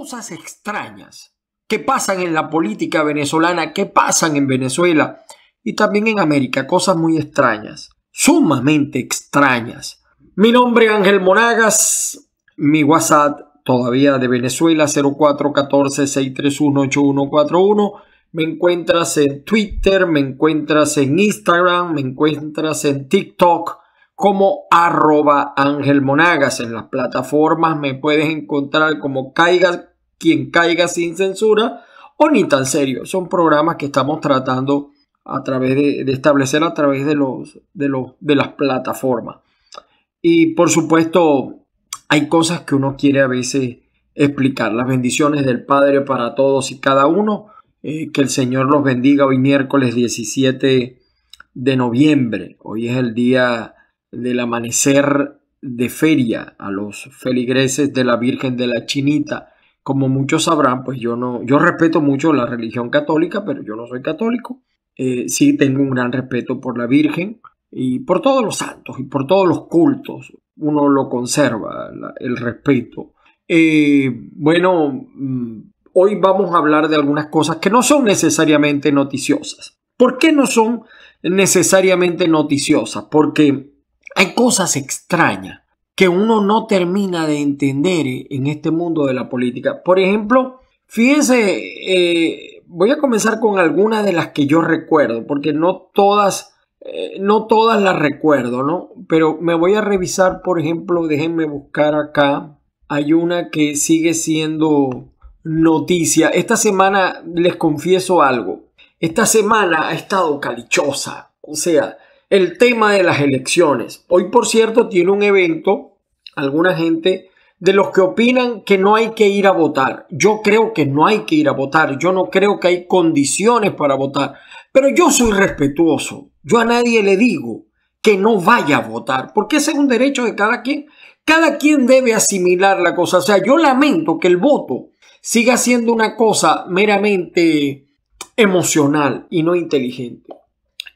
cosas extrañas que pasan en la política venezolana, que pasan en Venezuela y también en América, cosas muy extrañas, sumamente extrañas. Mi nombre es Ángel Monagas, mi WhatsApp todavía de Venezuela 0414-631-8141. Me encuentras en Twitter, me encuentras en Instagram, me encuentras en TikTok como arroba Ángel Monagas. En las plataformas me puedes encontrar como Caigas quien caiga sin censura o ni tan serio. Son programas que estamos tratando a través de, establecer a través de, los, de, los, de las plataformas. Y por supuesto, hay cosas que uno quiere a veces explicar. Las bendiciones del Padre para todos y cada uno. Eh, que el Señor los bendiga hoy miércoles 17 de noviembre. Hoy es el día del amanecer de feria a los feligreses de la Virgen de la Chinita. Como muchos sabrán, pues yo no, yo respeto mucho la religión católica, pero yo no soy católico. Eh, sí tengo un gran respeto por la Virgen y por todos los santos y por todos los cultos. Uno lo conserva, el respeto. Eh, bueno, mm, hoy vamos a hablar de algunas cosas que no son necesariamente noticiosas. ¿Por qué no son necesariamente noticiosas? Porque hay cosas extrañas que uno no termina de entender en este mundo de la política. Por ejemplo, fíjense, eh, voy a comenzar con algunas de las que yo recuerdo, porque no todas, eh, no todas las recuerdo, ¿no? Pero me voy a revisar, por ejemplo, déjenme buscar acá, hay una que sigue siendo noticia. Esta semana les confieso algo, esta semana ha estado calichosa, o sea, el tema de las elecciones. Hoy, por cierto, tiene un evento, alguna gente, de los que opinan que no hay que ir a votar. Yo creo que no hay que ir a votar, yo no creo que hay condiciones para votar, pero yo soy respetuoso, yo a nadie le digo que no vaya a votar, porque ese es un derecho de cada quien. Cada quien debe asimilar la cosa. O sea, yo lamento que el voto siga siendo una cosa meramente emocional y no inteligente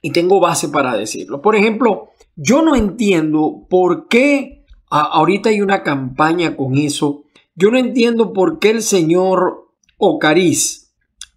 y tengo base para decirlo. Por ejemplo, yo no entiendo por qué ahorita hay una campaña con eso. Yo no entiendo por qué el señor Ocariz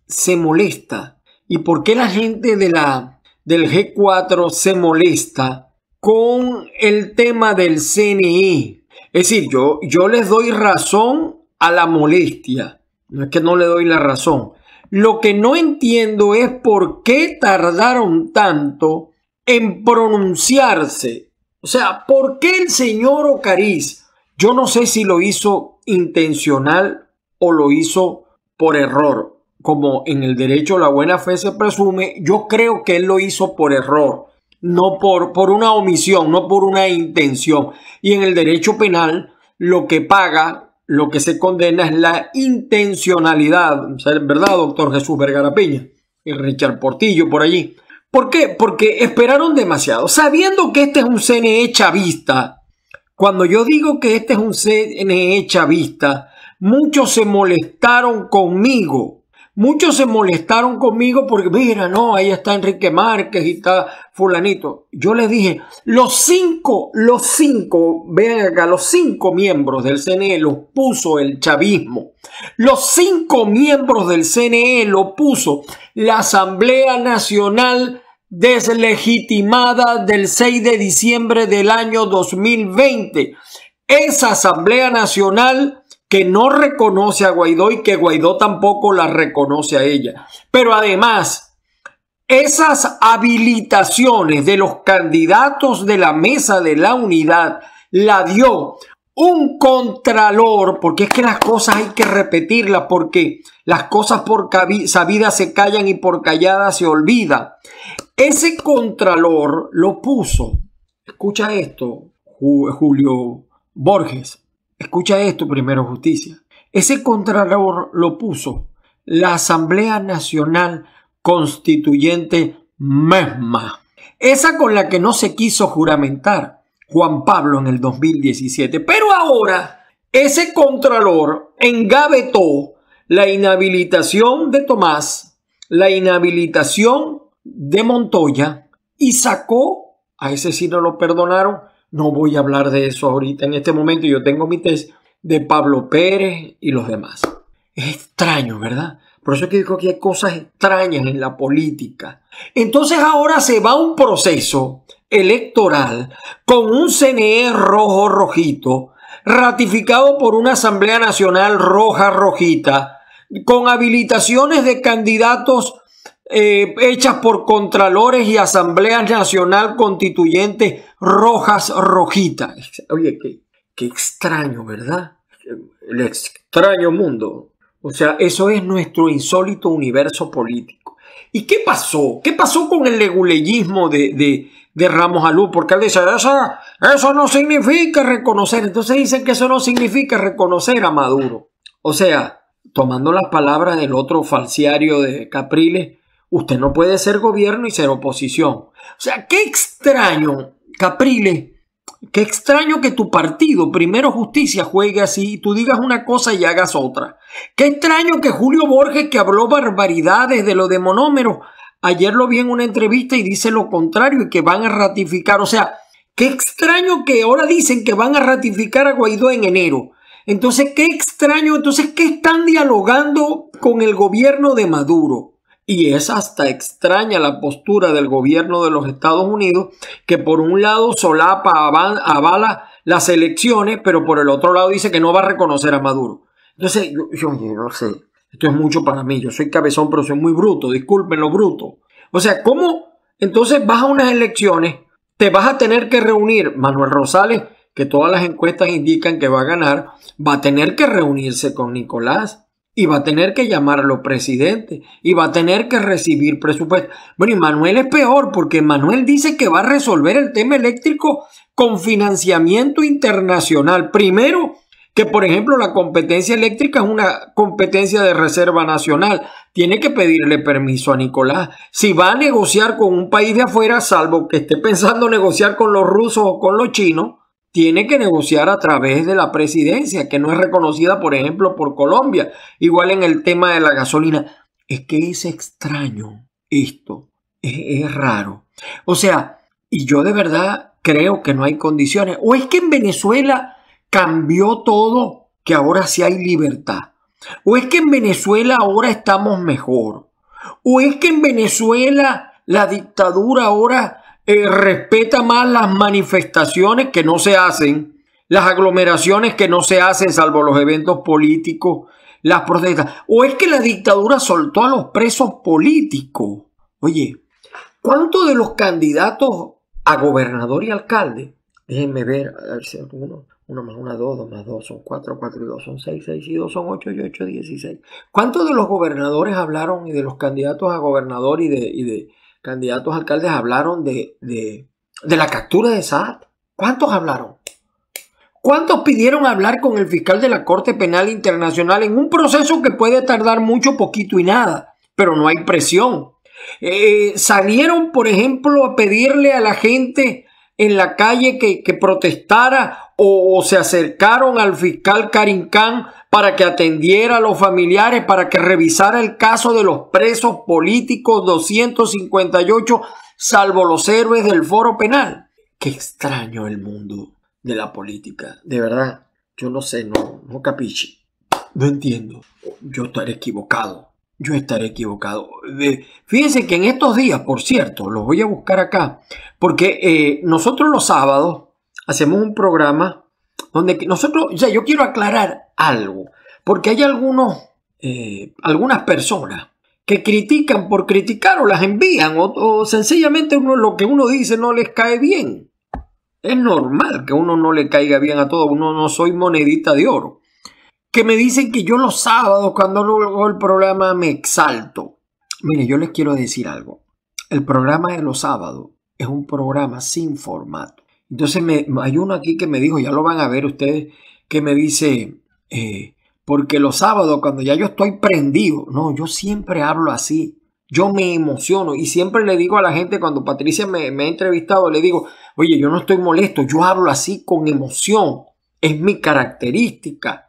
se molesta y por qué la gente de la, del G4 se molesta con el tema del CNI. E. Es decir, yo, yo les doy razón a la molestia. No es que no le doy la razón, lo que no entiendo es por qué tardaron tanto en pronunciarse. O sea, ¿por qué el señor Ocariz? Yo no sé si lo hizo intencional o lo hizo por error. Como en el derecho la buena fe se presume, yo creo que él lo hizo por error, no por, por una omisión, no por una intención. Y en el derecho penal, lo que paga lo que se condena es la intencionalidad, ¿verdad, doctor Jesús Vergara Peña? Y Richard Portillo por allí. ¿Por qué? Porque esperaron demasiado. Sabiendo que este es un CNE chavista, cuando yo digo que este es un CNE chavista, muchos se molestaron conmigo Muchos se molestaron conmigo porque, mira, no, ahí está Enrique Márquez y está fulanito. Yo les dije, los cinco, los cinco, vean acá, los cinco miembros del CNE los puso el chavismo. Los cinco miembros del CNE lo puso la Asamblea Nacional deslegitimada del 6 de diciembre del año 2020. Esa Asamblea Nacional que no reconoce a Guaidó y que Guaidó tampoco la reconoce a ella. Pero además, esas habilitaciones de los candidatos de la mesa de la unidad la dio un contralor, porque es que las cosas hay que repetirlas, porque las cosas por sabidas se callan y por calladas se olvida. Ese contralor lo puso, escucha esto, Julio Borges, Escucha esto primero, justicia. Ese contralor lo puso la Asamblea Nacional Constituyente misma. Esa con la que no se quiso juramentar Juan Pablo en el 2017. Pero ahora, ese contralor engavetó la inhabilitación de Tomás, la inhabilitación de Montoya y sacó, a ese sí no lo perdonaron, no voy a hablar de eso ahorita. En este momento yo tengo mi test de Pablo Pérez y los demás. Es extraño, ¿verdad? Por eso es que digo que hay cosas extrañas en la política. Entonces ahora se va un proceso electoral con un CNE rojo rojito, ratificado por una Asamblea Nacional roja rojita, con habilitaciones de candidatos eh, hechas por contralores y asambleas nacional constituyentes rojas rojitas. Oye, qué, extraño, ¿verdad? El extraño mundo. O sea, eso es nuestro insólito universo político. ¿Y qué pasó? ¿Qué pasó con el leguleyismo de, Ramos Alú? Porque él dice, eso, eso no significa reconocer. Entonces dicen que eso no significa reconocer a Maduro. O sea, tomando las palabras del otro falciario de Capriles, Usted no puede ser gobierno y ser oposición. O sea, qué extraño, Capriles, qué extraño que tu partido, Primero Justicia, juegue así y tú digas una cosa y hagas otra. Qué extraño que Julio Borges, que habló barbaridades de lo de Monómero. ayer lo vi en una entrevista y dice lo contrario y que van a ratificar. O sea, qué extraño que ahora dicen que van a ratificar a Guaidó en enero. Entonces, qué extraño, entonces, ¿qué están dialogando con el gobierno de Maduro? Y es hasta extraña la postura del gobierno de los Estados Unidos, que por un lado solapa, avala las elecciones, pero por el otro lado dice que no va a reconocer a Maduro. Entonces, yo, no sé, esto es mucho para mí, yo soy cabezón, pero soy muy bruto, disculpen lo bruto. O sea, ¿cómo? Entonces vas a unas elecciones, te vas a tener que reunir, Manuel Rosales, que todas las encuestas indican que va a ganar, va a tener que reunirse con Nicolás y va a tener que llamarlo presidente y va a tener que recibir presupuesto. Bueno, y Manuel es peor porque Manuel dice que va a resolver el tema eléctrico con financiamiento internacional. Primero, que por ejemplo la competencia eléctrica es una competencia de reserva nacional. Tiene que pedirle permiso a Nicolás. Si va a negociar con un país de afuera, salvo que esté pensando negociar con los rusos o con los chinos, tiene que negociar a través de la presidencia, que no es reconocida, por ejemplo, por Colombia. Igual en el tema de la gasolina. Es que es extraño esto, es, raro. O sea, y yo de verdad creo que no hay condiciones. O es que en Venezuela cambió todo, que ahora sí hay libertad. O es que en Venezuela ahora estamos mejor. O es que en Venezuela la dictadura ahora eh, respeta más las manifestaciones que no se hacen, las aglomeraciones que no se hacen, salvo los eventos políticos, las protestas. O es que la dictadura soltó a los presos políticos. Oye, ¿cuántos de los candidatos a gobernador y alcalde? Déjenme ver, a ver si uno más una dos, dos más dos son cuatro, cuatro y dos son seis, seis y dos son ocho, y ocho, dieciséis. ¿Cuántos de los gobernadores hablaron y de los candidatos a gobernador y de, y de, candidatos alcaldes hablaron de, de, la captura de Saad. ¿Cuántos hablaron? ¿Cuántos pidieron hablar con el fiscal de la Corte Penal Internacional en un proceso que puede tardar mucho, poquito y nada? Pero no hay presión. Eh, salieron, por ejemplo, a pedirle a la gente en la calle que, protestara o, se acercaron al fiscal Karim para que atendiera a los familiares, para que revisara el caso de los presos políticos 258, salvo los héroes del foro penal. Qué extraño el mundo de la política, de verdad. Yo no sé, no, no capiche. No entiendo. Yo estaré equivocado. Yo estaré equivocado. Eh, fíjense que en estos días, por cierto, los voy a buscar acá, porque eh, nosotros los sábados hacemos un programa donde nosotros, ya yo quiero aclarar algo, porque hay algunos, eh, algunas personas que critican por criticar o las envían, o, sencillamente uno, lo que uno dice no les cae bien. Es normal que uno no le caiga bien a todo, uno no soy monedita de oro. Que me dicen que yo los sábados cuando luego el programa me exalto. Mire, yo les quiero decir algo. El programa de los sábados es un programa sin formato. Entonces me, hay uno aquí que me dijo, ya lo van a ver ustedes, que me dice, eh, porque los sábados cuando ya yo estoy prendido, no, yo siempre hablo así, yo me emociono y siempre le digo a la gente cuando Patricia me, me ha entrevistado, le digo, oye, yo no estoy molesto, yo hablo así con emoción, es mi característica.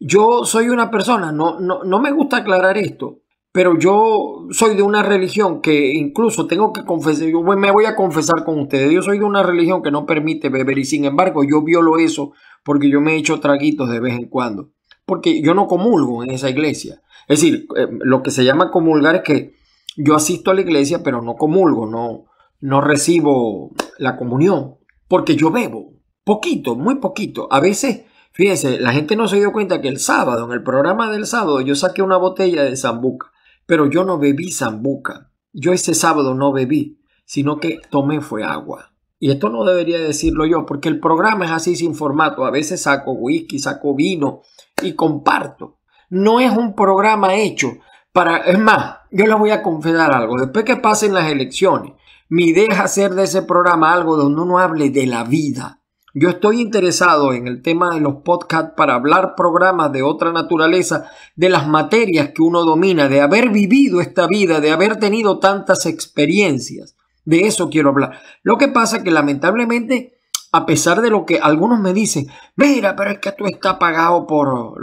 Yo soy una persona, no, no, no me gusta aclarar esto, pero yo soy de una religión que incluso tengo que confesar, yo me voy a confesar con ustedes, yo soy de una religión que no permite beber y sin embargo yo violo eso porque yo me he hecho traguitos de vez en cuando, porque yo no comulgo en esa iglesia. Es decir, eh, lo que se llama comulgar es que yo asisto a la iglesia pero no comulgo, no, no recibo la comunión, porque yo bebo, poquito, muy poquito, a veces... Fíjense, la gente no se dio cuenta que el sábado, en el programa del sábado, yo saqué una botella de zambuca pero yo no bebí zambuca. Yo ese sábado no bebí, sino que tomé fue agua. Y esto no debería decirlo yo, porque el programa es así sin formato. A veces saco whisky, saco vino y comparto. No es un programa hecho para... Es más, yo les voy a confesar algo. Después que pasen las elecciones, mi idea es hacer de ese programa algo donde uno hable de la vida, yo estoy interesado en el tema de los podcasts para hablar programas de otra naturaleza, de las materias que uno domina, de haber vivido esta vida, de haber tenido tantas experiencias. De eso quiero hablar. Lo que pasa es que lamentablemente, a pesar de lo que algunos me dicen, mira, pero es que tú estás pagado por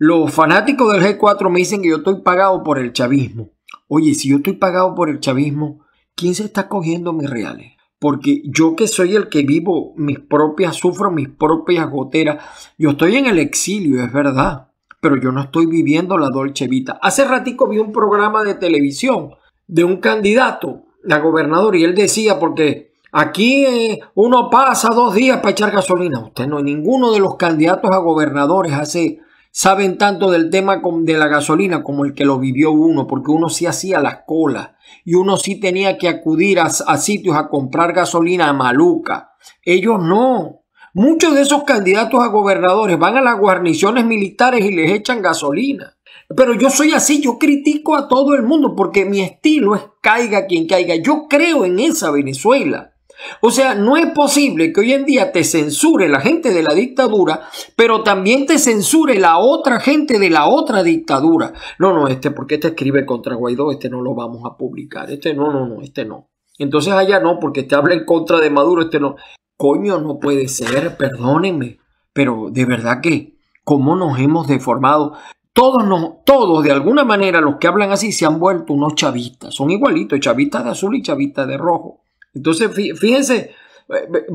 los fanáticos del G4 me dicen que yo estoy pagado por el chavismo. Oye, si yo estoy pagado por el chavismo, ¿quién se está cogiendo mis reales? porque yo que soy el que vivo mis propias, sufro mis propias goteras, yo estoy en el exilio, es verdad, pero yo no estoy viviendo la dolce vita. Hace ratico vi un programa de televisión de un candidato a gobernador y él decía, porque aquí eh, uno pasa dos días para echar gasolina, usted no, ninguno de los candidatos a gobernadores hace... Saben tanto del tema de la gasolina como el que lo vivió uno, porque uno sí hacía las colas y uno sí tenía que acudir a, sitios a comprar gasolina a maluca. Ellos no. Muchos de esos candidatos a gobernadores van a las guarniciones militares y les echan gasolina. Pero yo soy así, yo critico a todo el mundo porque mi estilo es caiga quien caiga. Yo creo en esa Venezuela. O sea, no es posible que hoy en día te censure la gente de la dictadura, pero también te censure la otra gente de la otra dictadura. No, no, este, porque este escribe contra Guaidó, este no lo vamos a publicar, este no, no, no, este no. Entonces allá no, porque te habla en contra de Maduro, este no. Coño, no puede ser, perdónenme, pero de verdad que, ¿cómo nos hemos deformado? Todos, todos, de alguna manera, los que hablan así se han vuelto unos chavistas. Son igualitos, chavistas de azul y chavistas de rojo. Entonces, fíjense, eh, eh,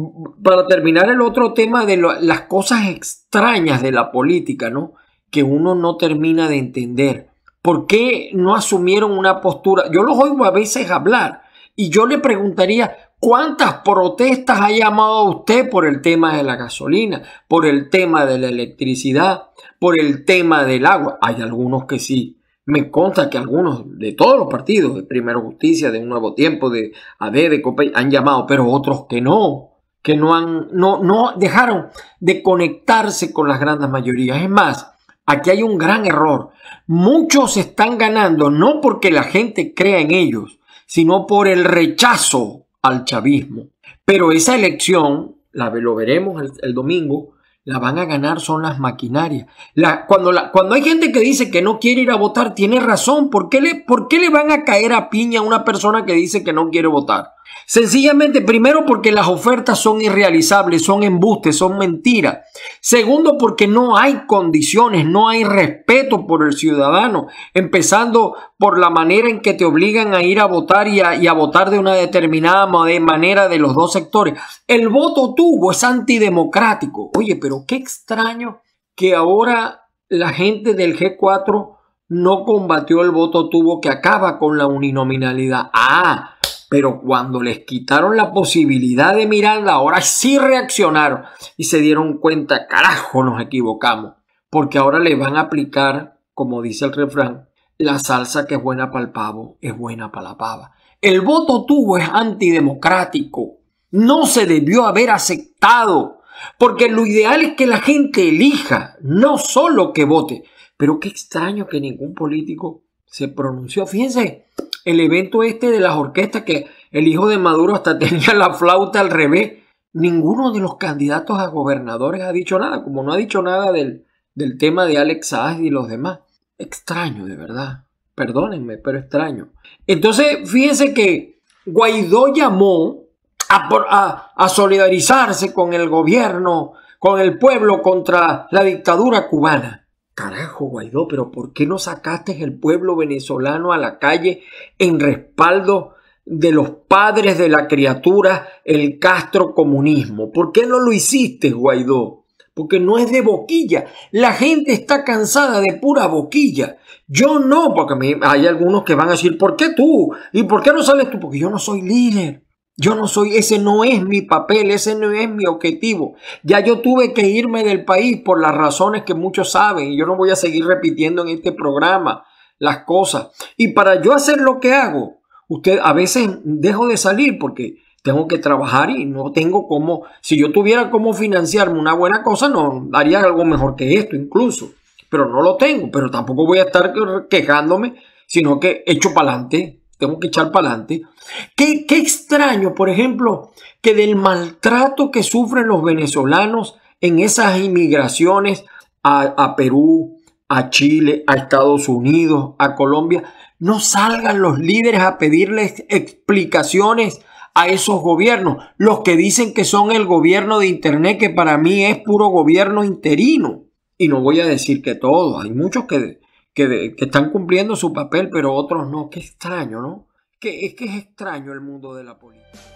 para terminar el otro tema de las cosas extrañas de la política, ¿no? Que uno no termina de entender. ¿Por qué no asumieron una postura? Yo los oigo a veces hablar y yo le preguntaría, ¿cuántas protestas ha llamado usted por el tema de la gasolina, por el tema de la electricidad, por el tema del agua? Hay algunos que sí, me consta que algunos de todos los partidos, de Primero Justicia, de Un Nuevo Tiempo, de AD, de Copey, han llamado, pero otros que no, que no han, no, no dejaron de conectarse con las grandes mayorías. Es más, aquí hay un gran error. Muchos están ganando no porque la gente crea en ellos, sino por el rechazo al chavismo. Pero esa elección, la, lo veremos el domingo, la van a ganar son las maquinarias. La, cuando, la, cuando, hay gente que dice que no quiere ir a votar, tiene razón. ¿Por le, ¿Por qué le van a caer a piña a una persona que dice que no quiere votar? Sencillamente, primero porque las ofertas son irrealizables, son embustes, son mentiras. Segundo porque no hay condiciones, no hay respeto por el ciudadano, empezando por la manera en que te obligan a ir a votar y a, votar de una determinada manera de los dos sectores. El voto tuvo es antidemocrático. Oye, pero qué extraño que ahora la gente del G4 no combatió el voto tuvo que acaba con la uninominalidad. Ah, pero cuando les quitaron la posibilidad de mirarla, ahora sí reaccionaron y se dieron cuenta, carajo, nos equivocamos. Porque ahora le van a aplicar, como dice el refrán, la salsa que es buena para el pavo es buena para la pava. El voto tuvo es antidemocrático. No se debió haber aceptado. Porque lo ideal es que la gente elija, no solo que vote. Pero qué extraño que ningún político se pronunció. Fíjense, el evento este de las orquestas que el hijo de Maduro hasta tenía la flauta al revés. Ninguno de los candidatos a gobernadores ha dicho nada, como no ha dicho nada del, del tema de Alex y los demás. Extraño, de verdad. Perdónenme, pero extraño. Entonces, fíjense que Guaidó llamó a solidarizarse con el gobierno, con el pueblo contra la dictadura cubana. Carajo, Guaidó, pero ¿por qué no sacaste el pueblo venezolano a la calle en respaldo de los padres de la criatura, el Castro comunismo? ¿Por qué no lo hiciste, Guaidó? Porque no es de boquilla. La gente está cansada de pura boquilla. Yo no, porque hay algunos que van a decir, ¿por qué tú? ¿Y por qué no sales tú? Porque yo no soy líder. Yo no soy, ese no es mi papel, ese no es mi objetivo. Ya yo tuve que irme del país por las razones que muchos saben y yo no voy a seguir repitiendo en este programa las cosas. Y para yo hacer lo que hago, usted a veces dejo de salir porque tengo que trabajar y no tengo cómo, si yo tuviera cómo financiarme una buena cosa, no haría algo mejor que esto incluso, pero no lo tengo, pero tampoco voy a estar quejándome, sino que echo para adelante, tengo que echar para adelante. Qué, extraño, por ejemplo, que del maltrato que sufren los venezolanos en esas inmigraciones a, a Perú, a Chile, a Estados Unidos, a Colombia, no salgan los líderes a pedirles explicaciones a esos gobiernos, los que dicen que son el gobierno de Internet, que para mí es puro gobierno interino. Y no voy a decir que todo. hay muchos que que, están cumpliendo su papel, pero otros no. Qué extraño, ¿no? Que, es que es extraño el mundo de la política.